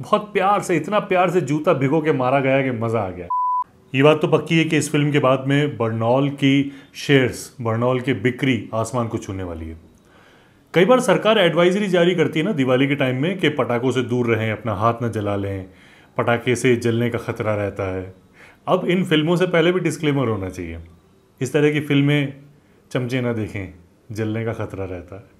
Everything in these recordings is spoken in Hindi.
बहुत प्यार से इतना प्यार से जूता भिगो के मारा गया कि मज़ा आ गया ये बात तो पक्की है कि इस फिल्म के बाद में बर्नौल की शेयर्स बर्नौल की बिक्री आसमान को छूने वाली है कई बार सरकार एडवाइजरी जारी करती है ना दिवाली के टाइम में कि पटाखों से दूर रहें अपना हाथ ना जला लें पटाखे से जलने का खतरा रहता है अब इन फिल्मों से पहले भी डिस्क्लेमर होना चाहिए इस तरह की फिल्में चमचे ना देखें जलने का खतरा रहता है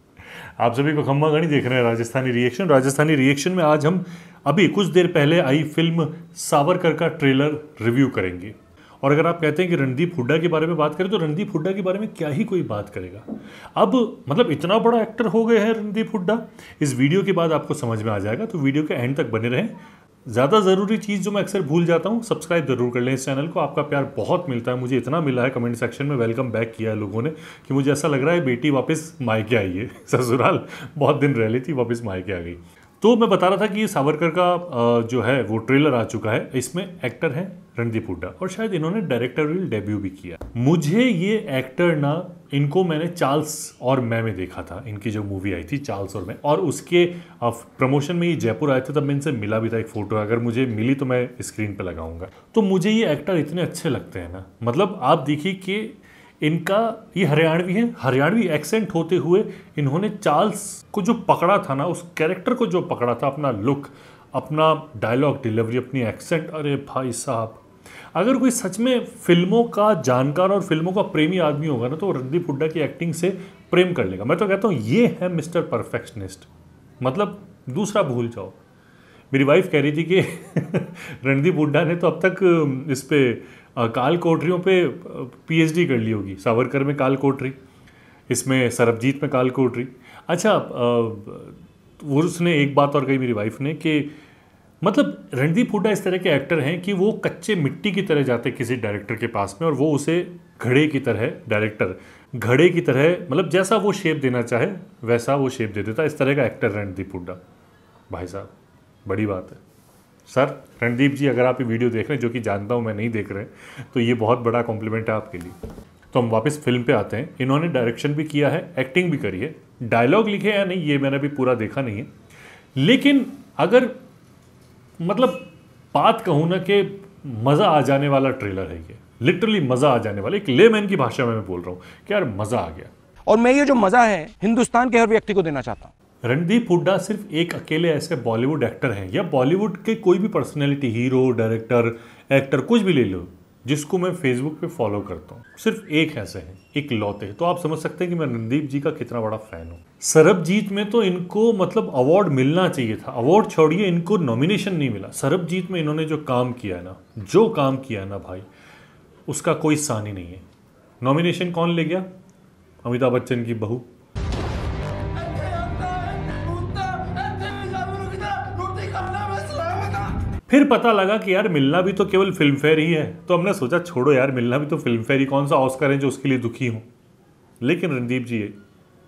आप सभी को खम्बा गणी देख रहे हैं राजस्थानी रिएक्शन राजस्थानी रिएक्शन में आज हम अभी कुछ देर पहले आई फिल्म सावरकर का ट्रेलर रिव्यू करेंगे और अगर आप कहते हैं कि रणदीप हुड्डा के बारे में बात करें तो रणदीप हुड्डा के बारे में क्या ही कोई बात करेगा अब मतलब इतना बड़ा एक्टर हो गए हैं रणदीप हुड्डा इस वीडियो के बाद आपको समझ में आ जाएगा तो वीडियो के एंड तक बने रहें ज़्यादा ज़रूरी चीज़ जो मैं अक्सर भूल जाता हूँ सब्सक्राइब जरूर कर लें इस चैनल को आपका प्यार बहुत मिलता है मुझे इतना मिला है कमेंट सेक्शन में वेलकम बैक किया है लोगों ने कि मुझे ऐसा लग रहा है बेटी वापस मायके आई है ससुराल बहुत दिन रह ली थी वापस मायके आ गई तो मैं बता रहा था कि ये सावरकर का जो है वो ट्रेलर आ चुका है इसमें एक्टर हैं रणदीप हुड्डा और शायद इन्होंने डायरेक्टोरियल डेब्यू भी किया मुझे ये एक्टर ना इनको मैंने चार्ल्स और मैं में देखा था इनकी जो मूवी आई थी चार्ल्स और मैं और उसके प्रमोशन में ये जयपुर आए थे तब मैं इनसे मिला भी था एक फ़ोटो अगर मुझे मिली तो मैं स्क्रीन पर लगाऊंगा तो मुझे ये एक्टर इतने अच्छे लगते हैं ना मतलब आप देखिए कि इनका ये हरियाणवी है हरियाणवी एक्सेंट होते हुए इन्होंने चार्ल्स को जो पकड़ा था ना उस कैरेक्टर को जो पकड़ा था अपना लुक अपना डायलॉग डिलीवरी अपनी एक्सेंट अरे भाई साहब अगर कोई सच में फिल्मों का जानकार और फिल्मों का प्रेमी आदमी होगा ना तो रणदीप हुड्डा की एक्टिंग से प्रेम कर लेगा मैं तो कहता हूँ ये है मिस्टर परफेक्शनिस्ट मतलब दूसरा भूल जाओ मेरी वाइफ कह रही थी कि रणदीप हुड्डा ने तो अब तक इस पर काल कोटरियों पे पीएचडी कर ली होगी सावरकर में काल कोटरी इसमें सरबजीत में काल कोटरी अच्छा वो उसने एक बात और कही मेरी वाइफ ने कि मतलब रणदीप हुडा इस तरह के एक्टर हैं कि वो कच्चे मिट्टी की तरह जाते किसी डायरेक्टर के पास में और वो उसे घड़े की तरह डायरेक्टर घड़े की तरह मतलब जैसा वो शेप देना चाहे वैसा वो शेप दे देता इस तरह का एक्टर रणदीप हुडा भाई साहब बड़ी बात है सर रणदीप जी अगर आप ये वीडियो देख रहे हैं जो कि जानता हूँ मैं नहीं देख रहे तो ये बहुत बड़ा कॉम्प्लीमेंट है आपके लिए तो हम वापस फिल्म पे आते हैं इन्होंने डायरेक्शन भी किया है एक्टिंग भी करी है डायलॉग लिखे या नहीं ये मैंने अभी पूरा देखा नहीं है लेकिन अगर मतलब बात कहूँ ना कि मज़ा आ जाने वाला ट्रेलर है ये लिटरली मज़ा आ जाने वाला एक मैन की भाषा में मैं बोल रहा हूँ कि यार मज़ा आ गया और मैं ये जो मज़ा है हिंदुस्तान के हर व्यक्ति को देना चाहता हूँ रणदीप हुड्डा सिर्फ एक अकेले ऐसे बॉलीवुड एक्टर हैं या बॉलीवुड के कोई भी पर्सनैलिटी हीरो डायरेक्टर एक्टर कुछ भी ले लो जिसको मैं फेसबुक पे फॉलो करता हूँ सिर्फ एक ऐसे हैं एक लौते हैं तो आप समझ सकते हैं कि मैं रणदीप जी का कितना बड़ा फ़ैन हूँ सरबजीत में तो इनको मतलब अवार्ड मिलना चाहिए था अवार्ड छोड़िए इनको नॉमिनेशन नहीं मिला सरबजीत में इन्होंने जो काम किया है ना जो काम किया है ना भाई उसका कोई सानी नहीं है नॉमिनेशन कौन ले गया अमिताभ बच्चन की बहू फिर पता लगा कि यार मिलना भी तो केवल फिल्म फेयर ही है तो हमने सोचा छोड़ो यार मिलना भी तो फिल्म फेयर ही कौन सा ऑस्कर है जो उसके लिए दुखी हूँ लेकिन रणदीप जी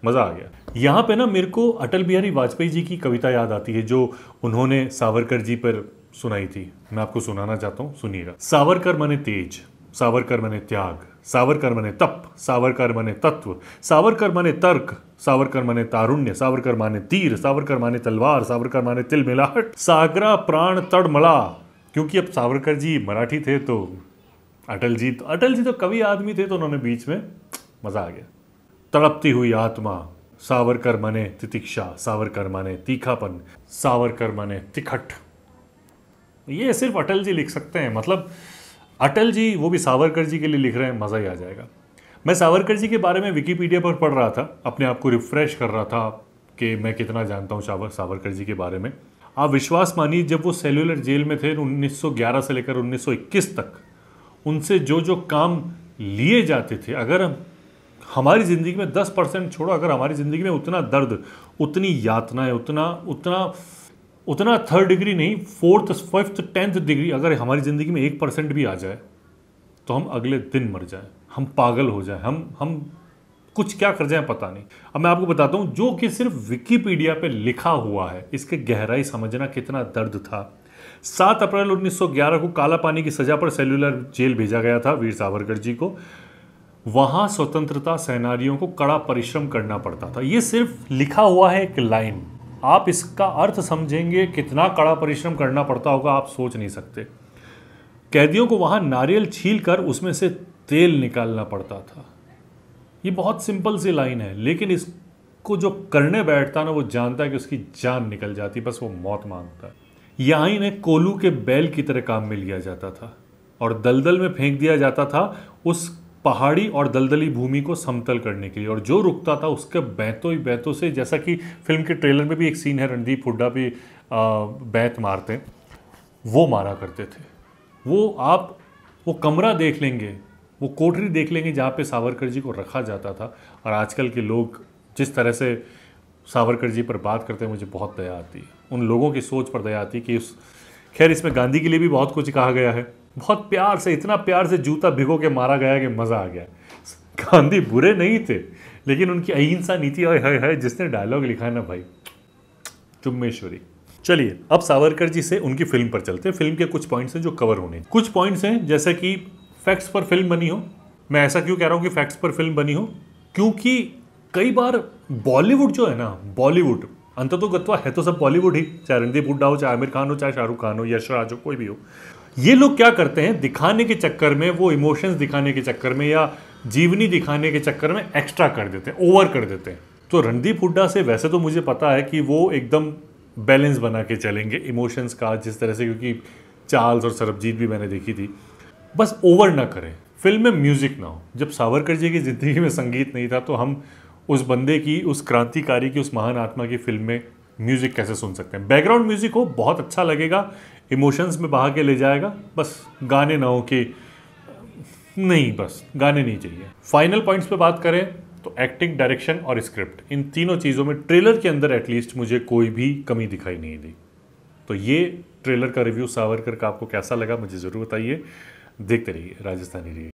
मज़ा आ गया यहाँ पे ना मेरे को अटल बिहारी वाजपेयी जी की कविता याद आती है जो उन्होंने सावरकर जी पर सुनाई थी मैं आपको सुनाना चाहता हूँ सुनिएगा सावरकर मने तेज सावरकर मने त्याग सावरकर माने तप सावरकर माने तत्व सावरकर माने तर्क सावरकर माने तारुण्य सावरकर माने तीर सावरकर माने तलवार सावरकर माने तिल मिलाहट सागरा प्राण तड़मला क्योंकि अब सावरकर जी मराठी थे तो अटल जी तो अटल जी तो कवि आदमी थे तो उन्होंने बीच में मज़ा आ गया तड़पती हुई आत्मा सावरकर माने तितिक्षा सावरकर माने तीखापन सावरकर माने तिखट ये सिर्फ अटल जी लिख सकते हैं मतलब अटल जी वो भी सावरकर जी के लिए लिख रहे हैं मज़ा ही आ जाएगा मैं सावरकर जी के बारे में विकीपीडिया पर पढ़ रहा था अपने आप को रिफ़्रेश कर रहा था कि मैं कितना जानता हूँ सावर सावरकर जी के बारे में आप विश्वास मानिए जब वो सेलुलर जेल में थे 1911 से लेकर 1921 तक उनसे जो जो काम लिए जाते थे अगर हमारी ज़िंदगी में 10 परसेंट छोड़ो अगर हमारी ज़िंदगी में उतना दर्द उतनी यातनाएं उतना उतना उतना थर्ड डिग्री नहीं फोर्थ फिफ्थ टेंथ डिग्री अगर हमारी ज़िंदगी में एक परसेंट भी आ जाए तो हम अगले दिन मर जाए हम पागल हो जाए हम हम कुछ क्या कर जाए पता नहीं अब मैं आपको बताता हूँ जो कि सिर्फ विकीपीडिया पे लिखा हुआ है इसके गहराई समझना कितना दर्द था सात अप्रैल 1911 को काला पानी की सजा पर सेल्यूलर जेल भेजा गया था वीर सावरकर जी को वहां स्वतंत्रता सेनानियों को कड़ा परिश्रम करना पड़ता था ये सिर्फ लिखा हुआ है एक लाइन आप इसका अर्थ समझेंगे कितना कड़ा परिश्रम करना पड़ता होगा आप सोच नहीं सकते कैदियों को वहाँ नारियल छील कर उसमें से तेल निकालना पड़ता था ये बहुत सिंपल सी लाइन है लेकिन इसको जो करने बैठता ना वो जानता है कि उसकी जान निकल जाती बस वो मौत मांगता है यहाँ इन्हें कोलू के बैल की तरह काम में लिया जाता था और दलदल में फेंक दिया जाता था उस पहाड़ी और दलदली भूमि को समतल करने के लिए और जो रुकता था उसके बैतों ही बैतों से जैसा कि फिल्म के ट्रेलर में भी एक सीन है रणदीप हुड्डा भी बैत मारते वो मारा करते थे वो आप वो कमरा देख लेंगे वो कोठरी देख लेंगे जहाँ पे सावरकर जी को रखा जाता था और आजकल के लोग जिस तरह से सावरकर जी पर बात करते हैं मुझे बहुत दया आती है उन लोगों की सोच पर दया आती है कि उस खैर इसमें गांधी के लिए भी बहुत कुछ कहा गया है बहुत प्यार से इतना प्यार से जूता भिगो के मारा गया कि मज़ा आ गया गांधी बुरे नहीं थे लेकिन उनकी अहिंसा नीति और है, है जिसने डायलॉग लिखा है ना भाई चुम्बेश्वरी चलिए अब सावरकर जी से उनकी फिल्म पर चलते हैं फिल्म के कुछ पॉइंट्स हैं जो कवर होने कुछ पॉइंट्स हैं जैसे कि फैक्ट्स पर फिल्म बनी हो मैं ऐसा क्यों कह रहा हूँ कि फैक्ट्स पर फिल्म बनी हो क्योंकि कई बार बॉलीवुड जो है ना बॉलीवुड अंत तो गत्वा है तो सब बॉलीवुड ही चाहे रणदीप हुड्डा हो चाहे आमिर खान हो चाहे शाहरुख खान हो यशराज हो कोई भी हो ये लोग क्या करते हैं दिखाने के चक्कर में वो इमोशंस दिखाने के चक्कर में या जीवनी दिखाने के चक्कर में एक्स्ट्रा कर देते हैं ओवर कर देते हैं तो रणदीप हुड्डा से वैसे तो मुझे पता है कि वो एकदम बैलेंस बना के चलेंगे इमोशंस का जिस तरह से क्योंकि चार्ल्स और सरबजीत भी मैंने देखी थी बस ओवर ना करें फिल्म में म्यूज़िक ना हो जब सावरकर जी की ज़िंदगी में संगीत नहीं था तो हम उस बंदे की उस क्रांतिकारी की उस महान आत्मा की फिल्म में म्यूज़िक कैसे सुन सकते हैं बैकग्राउंड म्यूज़िक हो बहुत अच्छा लगेगा इमोशंस में बहा के ले जाएगा बस गाने ना हो कि नहीं बस गाने नहीं चाहिए फाइनल पॉइंट्स पे बात करें तो एक्टिंग डायरेक्शन और स्क्रिप्ट इन तीनों चीज़ों में ट्रेलर के अंदर एटलीस्ट मुझे कोई भी कमी दिखाई नहीं दी तो ये ट्रेलर का रिव्यू सावरकर का आपको कैसा लगा मुझे ज़रूर बताइए देखते रहिए राजस्थानी रहिए